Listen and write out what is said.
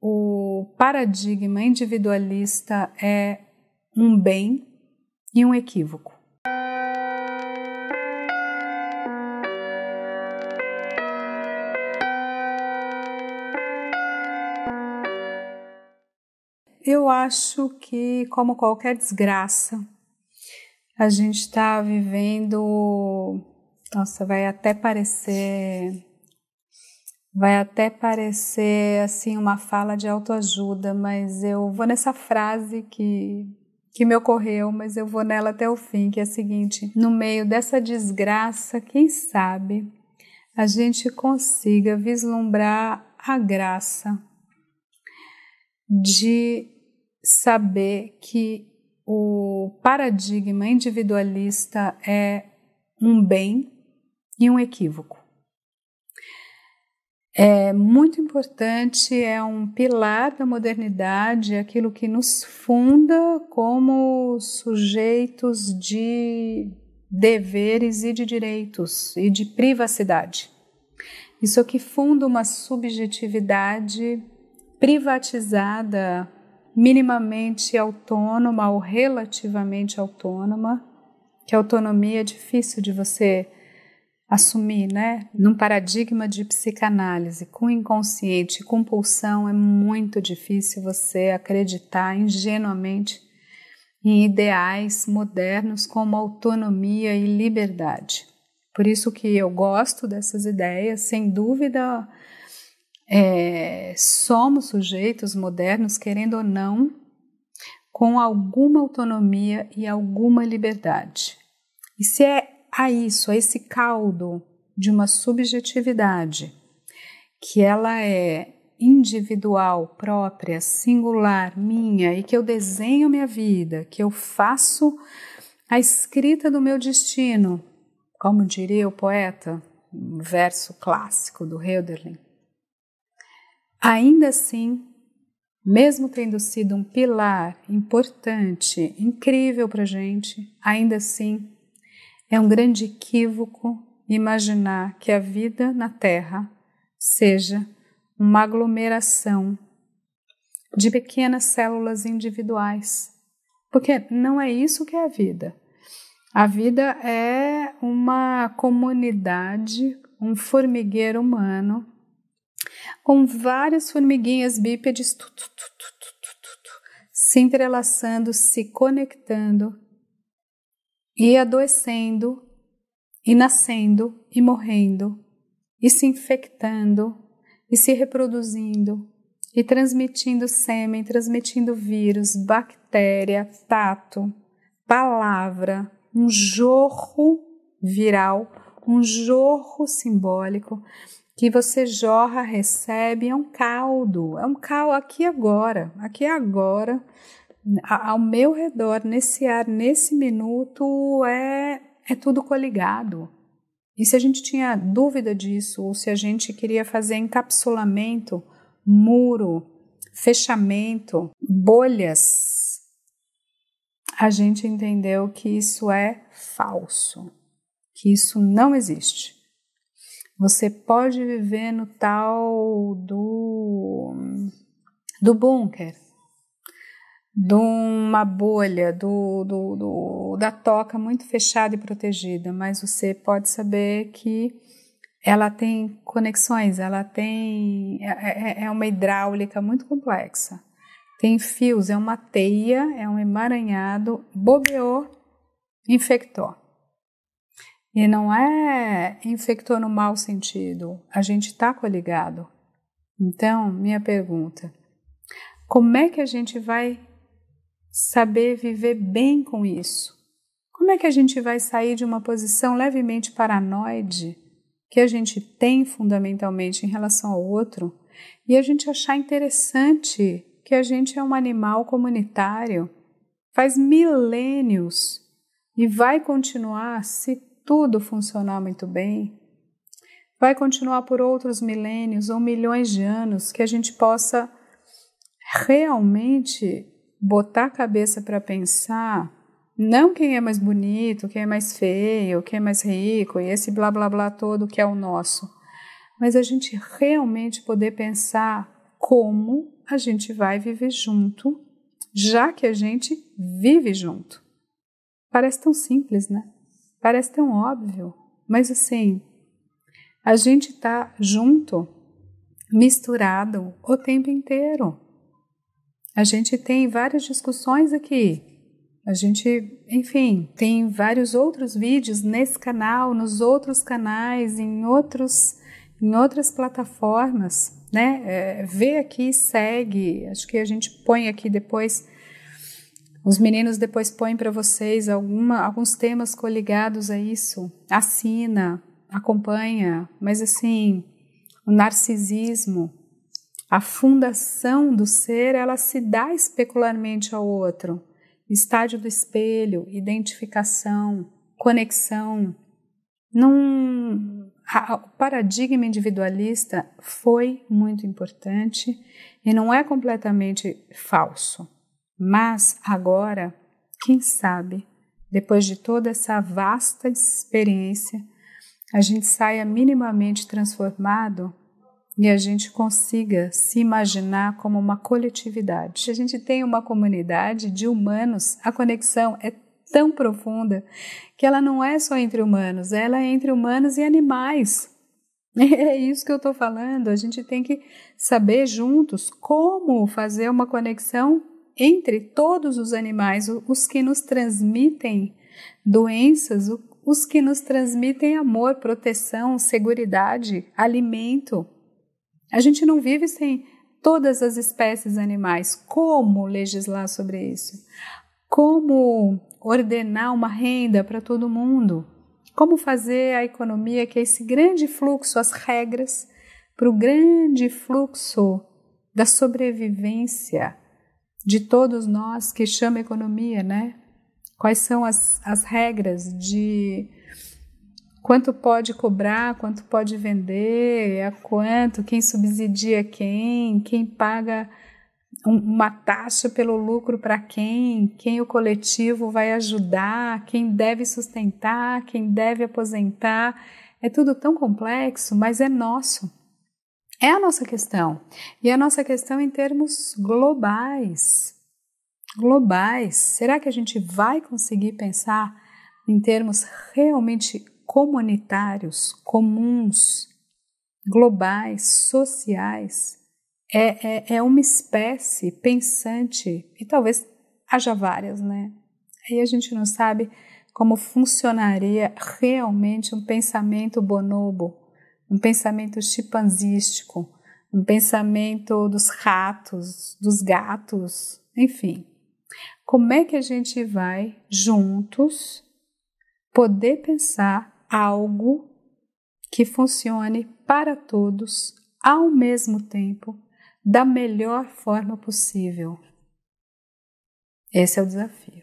o paradigma individualista é um bem e um equívoco. Eu acho que, como qualquer desgraça, a gente está vivendo. Nossa, vai até parecer Vai até parecer assim uma fala de autoajuda, mas eu vou nessa frase que que me ocorreu, mas eu vou nela até o fim, que é a seguinte: no meio dessa desgraça, quem sabe a gente consiga vislumbrar a graça de saber que o paradigma individualista é um bem e um equívoco é muito importante, é um pilar da modernidade, é aquilo que nos funda como sujeitos de deveres e de direitos e de privacidade. Isso aqui é funda uma subjetividade privatizada, minimamente autônoma ou relativamente autônoma, que a autonomia é difícil de você assumir, né? Num paradigma de psicanálise, com inconsciente com compulsão, é muito difícil você acreditar ingenuamente em ideais modernos como autonomia e liberdade. Por isso que eu gosto dessas ideias, sem dúvida, é, somos sujeitos modernos, querendo ou não, com alguma autonomia e alguma liberdade. E se é a isso, a esse caldo de uma subjetividade que ela é individual, própria, singular, minha e que eu desenho minha vida, que eu faço a escrita do meu destino, como diria o poeta, um verso clássico do Hölderlin. Ainda assim, mesmo tendo sido um pilar importante, incrível para gente, ainda assim é um grande equívoco imaginar que a vida na Terra seja uma aglomeração de pequenas células individuais, porque não é isso que é a vida. A vida é uma comunidade, um formigueiro humano, com várias formiguinhas bípedes tu, tu, tu, se entrelaçando, se conectando e adoecendo, e nascendo, e morrendo, e se infectando, e se reproduzindo, e transmitindo sêmen, transmitindo vírus, bactéria, tato, palavra, um jorro viral, um jorro simbólico que você jorra, recebe, é um caldo, é um caldo aqui agora, aqui agora ao meu redor, nesse ar, nesse minuto, é, é tudo coligado. E se a gente tinha dúvida disso, ou se a gente queria fazer encapsulamento, muro, fechamento, bolhas, a gente entendeu que isso é falso, que isso não existe. Você pode viver no tal do, do bunker, de uma bolha, do, do, do, da toca muito fechada e protegida, mas você pode saber que ela tem conexões, ela tem. É é, é, é uma hidráulica muito complexa. Tem fios, é uma teia, é um emaranhado, bobeou, infectou. E não é infectou no mau sentido, a gente está coligado. Então, minha pergunta: como é que a gente vai saber viver bem com isso. Como é que a gente vai sair de uma posição levemente paranoide que a gente tem fundamentalmente em relação ao outro e a gente achar interessante que a gente é um animal comunitário? Faz milênios e vai continuar se tudo funcionar muito bem. Vai continuar por outros milênios ou milhões de anos que a gente possa realmente botar a cabeça para pensar não quem é mais bonito, quem é mais feio, quem é mais rico e esse blá blá blá todo que é o nosso, mas a gente realmente poder pensar como a gente vai viver junto, já que a gente vive junto. Parece tão simples, né? Parece tão óbvio, mas assim, a gente tá junto, misturado o tempo inteiro. A gente tem várias discussões aqui. A gente, enfim, tem vários outros vídeos nesse canal, nos outros canais, em outros, em outras plataformas, né? É, vê aqui, segue. Acho que a gente põe aqui depois. Os meninos depois põem para vocês alguma, alguns temas coligados a isso. Assina, acompanha, mas assim, o narcisismo, a fundação do ser, ela se dá especularmente ao outro. Estádio do espelho, identificação, conexão. Num, o paradigma individualista foi muito importante e não é completamente falso. Mas agora, quem sabe, depois de toda essa vasta experiência, a gente saia minimamente transformado e a gente consiga se imaginar como uma coletividade. Se a gente tem uma comunidade de humanos, a conexão é tão profunda que ela não é só entre humanos, ela é entre humanos e animais. É isso que eu estou falando. A gente tem que saber juntos como fazer uma conexão entre todos os animais, os que nos transmitem doenças, os que nos transmitem amor, proteção, segurança, alimento. A gente não vive sem todas as espécies animais. Como legislar sobre isso? Como ordenar uma renda para todo mundo? Como fazer a economia, que é esse grande fluxo, as regras, para o grande fluxo da sobrevivência de todos nós que chama economia, né? Quais são as, as regras de quanto pode cobrar, quanto pode vender, a quanto, quem subsidia quem, quem paga uma taxa pelo lucro para quem, quem o coletivo vai ajudar, quem deve sustentar, quem deve aposentar. É tudo tão complexo, mas é nosso. É a nossa questão. E a nossa questão em termos globais. Globais. Será que a gente vai conseguir pensar em termos realmente comunitários, comuns, globais, sociais, é, é, é uma espécie pensante, e talvez haja várias, né? Aí a gente não sabe como funcionaria realmente um pensamento bonobo, um pensamento chipanzístico, um pensamento dos ratos, dos gatos, enfim. Como é que a gente vai juntos poder pensar algo que funcione para todos ao mesmo tempo, da melhor forma possível. Esse é o desafio.